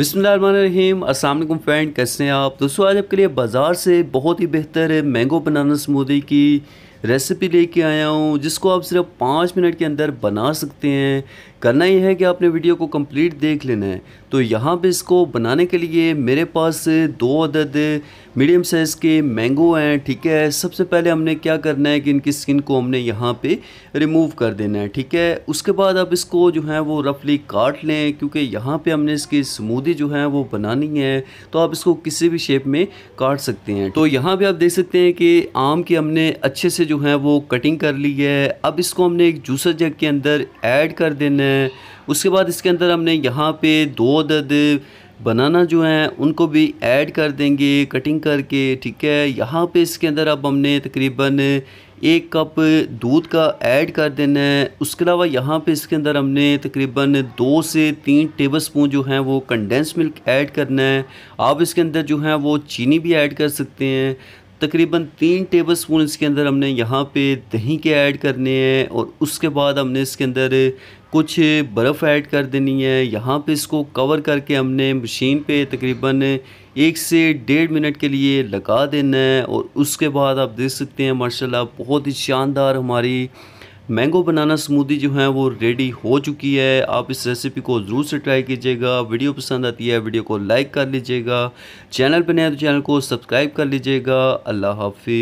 अस्सलाम वालेकुम फ्रेंड कैसे हैं आप दोस्तों आज आपके लिए बाज़ार से बहुत ही बेहतर मैंगो बनाना स्मूदी की रेसिपी लेके आया हूँ जिसको आप सिर्फ पाँच मिनट के अंदर बना सकते हैं करना यह है कि आपने वीडियो को कंप्लीट देख लेना है तो यहाँ पे इसको बनाने के लिए मेरे पास दो अदद मीडियम साइज़ के मैंगो हैं ठीक है सबसे पहले हमने क्या करना है कि इनकी स्किन को हमने यहाँ पे रिमूव कर देना है ठीक है उसके बाद आप इसको जो है वो रफली काट लें क्योंकि यहाँ पे हमने इसकी स्मूदी जो है वो बनानी है तो आप इसको किसी भी शेप में काट सकते हैं तो यहाँ पर आप देख सकते हैं कि आम की हमने अच्छे से जो है वो कटिंग कर ली है अब इसको हमने एक जूसर जग के अंदर ऐड कर देना है उसके बाद इसके अंदर हमने यहाँ पे दो दद बनाना जो है उनको भी ऐड कर देंगे कटिंग करके ठीक है यहाँ पे इसके अंदर अब हमने तकरीबन एक कप दूध का ऐड कर देना है उसके अलावा यहाँ पे इसके अंदर हमने तकरीबन दो से तीन टेबल स्पून जो है वो कंडेंस मिल्क ऐड करना है आप इसके अंदर जो है वो चीनी भी ऐड कर सकते हैं तकरीबन तीन टेबल स्पून इसके अंदर हमने यहाँ पे दही के ऐड करने हैं और उसके बाद हमने इसके अंदर कुछ बर्फ़ ऐड कर देनी है यहाँ पे इसको कवर करके हमने मशीन पे तकरीबन एक से डेढ़ मिनट के लिए लगा देना है और उसके बाद आप देख सकते हैं माशाल्लाह बहुत ही शानदार हमारी मैंगो बनाना स्मूदी जो है वो रेडी हो चुकी है आप इस रेसिपी को ज़रूर से ट्राई कीजिएगा वीडियो पसंद आती है वीडियो को लाइक कर लीजिएगा चैनल पर नया तो चैनल को सब्सक्राइब कर लीजिएगा अल्लाह हाफि